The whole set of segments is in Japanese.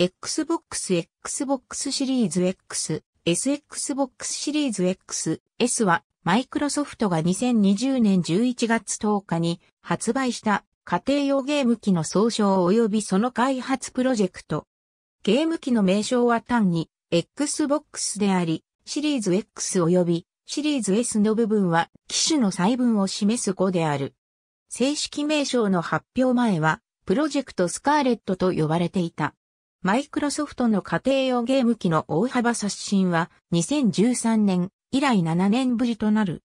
Xbox Xbox シリーズ X、SXbox シリーズ X、S はマイクロソフトが2020年11月10日に発売した家庭用ゲーム機の総称及びその開発プロジェクト。ゲーム機の名称は単に Xbox であり、シリーズ X 及びシリーズ S の部分は機種の細分を示す語である。正式名称の発表前は、プロジェクトスカーレットと呼ばれていた。マイクロソフトの家庭用ゲーム機の大幅刷新は2013年以来7年ぶりとなる。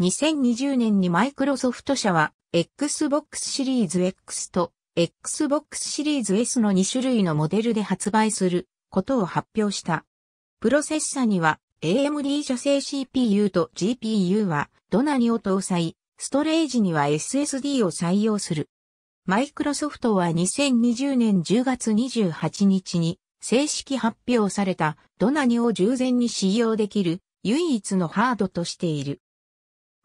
2020年にマイクロソフト社は Xbox シリーズ X と Xbox シリーズ S の2種類のモデルで発売することを発表した。プロセッサには AMD 社製 CPU と GPU はドナニを搭載、ストレージには SSD を採用する。マイクロソフトは2020年10月28日に正式発表されたドナニを従前に使用できる唯一のハードとしている。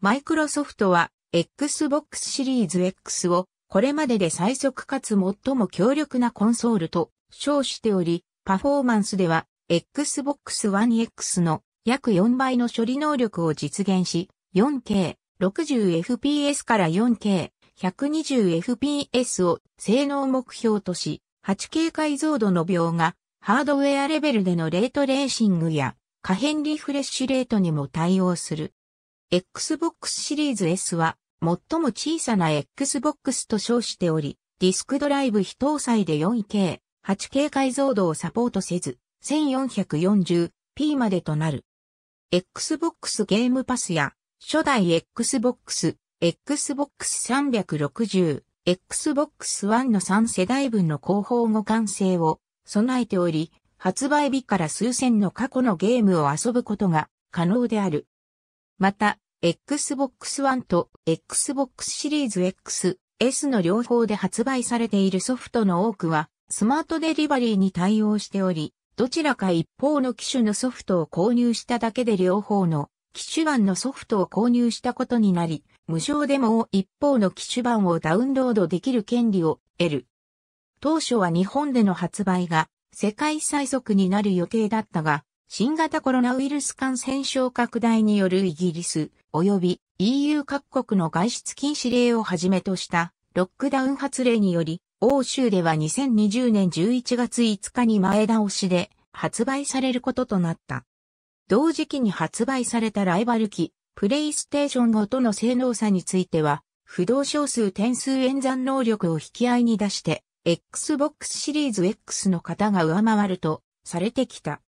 マイクロソフトは Xbox シリーズ X をこれまでで最速かつ最も強力なコンソールと称しており、パフォーマンスでは Xbox One X の約4倍の処理能力を実現し、4K、60fps から 4K、120fps を性能目標とし、8K 解像度の秒がハードウェアレベルでのレートレーシングや可変リフレッシュレートにも対応する。Xbox シリーズ S は最も小さな Xbox と称しており、ディスクドライブ非搭載で 4K、8K 解像度をサポートせず、1440p までとなる。Xbox ゲームパスや初代 Xbox Xbox 360、Xbox One の3世代分の広報互換性を備えており、発売日から数千の過去のゲームを遊ぶことが可能である。また、Xbox One と Xbox シリーズ X、S の両方で発売されているソフトの多くは、スマートデリバリーに対応しており、どちらか一方の機種のソフトを購入しただけで両方の機種版のソフトを購入したことになり、無償でもう一方の機種版をダウンロードできる権利を得る。当初は日本での発売が世界最速になる予定だったが、新型コロナウイルス感染症拡大によるイギリス及び EU 各国の外出禁止令をはじめとしたロックダウン発令により、欧州では2020年11月5日に前倒しで発売されることとなった。同時期に発売されたライバル機、プレイステーションごとの性能差については、不動小数点数演算能力を引き合いに出して、Xbox シリーズ X の方が上回るとされてきた。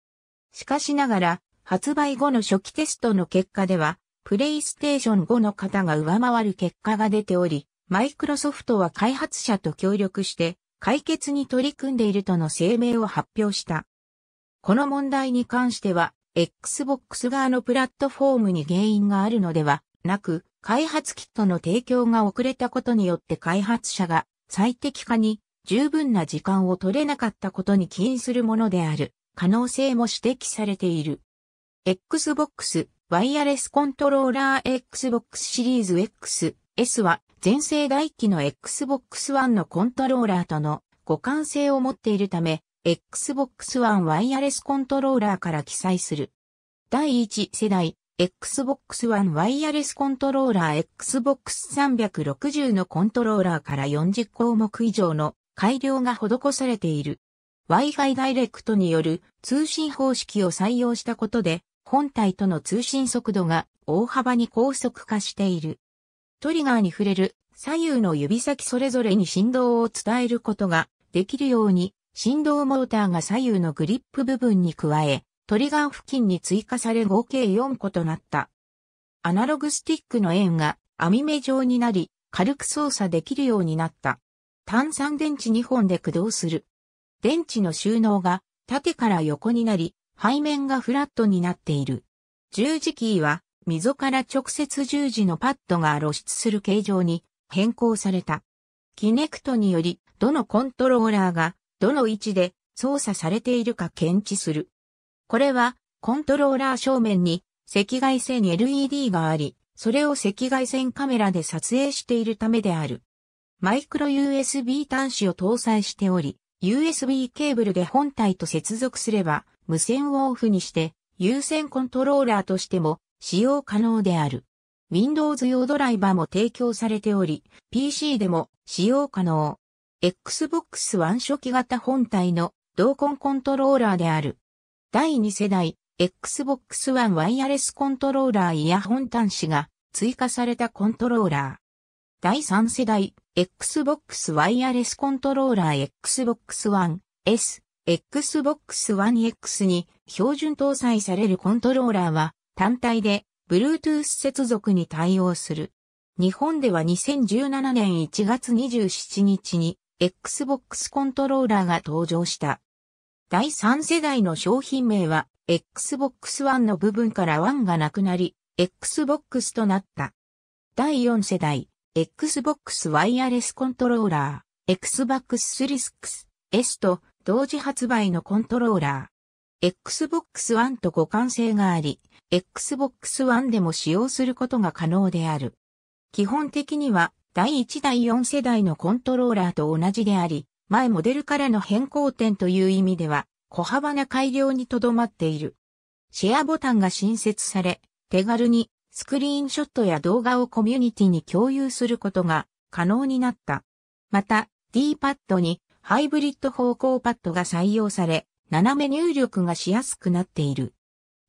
しかしながら、発売後の初期テストの結果では、プレイステーション5の方が上回る結果が出ており、マイクロソフトは開発者と協力して、解決に取り組んでいるとの声明を発表した。この問題に関しては、Xbox 側のプラットフォームに原因があるのではなく、開発キットの提供が遅れたことによって開発者が最適化に十分な時間を取れなかったことに起因するものである可能性も指摘されている。Xbox ワイヤレスコントローラー Xbox シリーズ X、S は全世代機の Xbox One のコントローラーとの互換性を持っているため、Xbox One ワイヤレスコントローラーから記載する。第1世代 Xbox One ワイヤレスコントローラー Xbox 360のコントローラーから40項目以上の改良が施されている。Wi-Fi Direct による通信方式を採用したことで、本体との通信速度が大幅に高速化している。トリガーに触れる左右の指先それぞれに振動を伝えることができるように振動モーターが左右のグリップ部分に加え、トリガー付近に追加され合計4個となった。アナログスティックの円が網目状になり、軽く操作できるようになった。単三電池2本で駆動する。電池の収納が縦から横になり、背面がフラットになっている。十字キーは溝から直接十字のパッドが露出する形状に変更された。キネクトにより、どのコントローラーがどの位置で操作されているか検知する。これは、コントローラー正面に赤外線 LED があり、それを赤外線カメラで撮影しているためである。マイクロ USB 端子を搭載しており、USB ケーブルで本体と接続すれば、無線をオフにして、有線コントローラーとしても使用可能である。Windows 用ドライバーも提供されており、PC でも使用可能。Xbox One 初期型本体の同梱コントローラーである。第2世代 Xbox One ワイヤレスコントローラーイヤホン端子が追加されたコントローラー。第3世代 Xbox ワイヤレスコントローラー Xbox One S、Xbox One X に標準搭載されるコントローラーは単体で Bluetooth 接続に対応する。日本では2017年1月27日に Xbox コントローラーが登場した。第3世代の商品名は Xbox One の部分から1がなくなり、Xbox となった。第4世代、Xbox ワイヤレスコントローラー、Xbox 3 S と同時発売のコントローラー。Xbox One と互換性があり、Xbox One でも使用することが可能である。基本的には第1第4世代のコントローラーと同じであり、前モデルからの変更点という意味では、小幅な改良にとどまっている。シェアボタンが新設され、手軽にスクリーンショットや動画をコミュニティに共有することが可能になった。また、D パッドにハイブリッド方向パッドが採用され、斜め入力がしやすくなっている。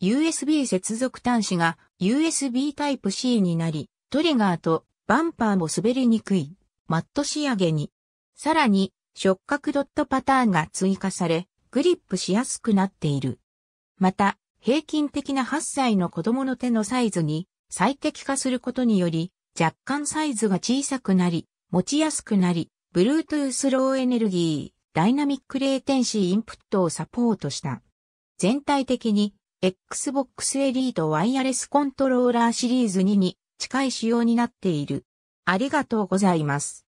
USB 接続端子が USB Type-C になり、トリガーとバンパーも滑りにくい、マット仕上げに。さらに、触覚ドットパターンが追加され、グリップしやすくなっている。また、平均的な8歳の子供の手のサイズに最適化することにより、若干サイズが小さくなり、持ちやすくなり、Bluetooth ローエネルギー、ダイナミックレーテンシーインプットをサポートした。全体的に、Xbox Elite ワイヤレスコントローラーシリーズ2に近い仕様になっている。ありがとうございます。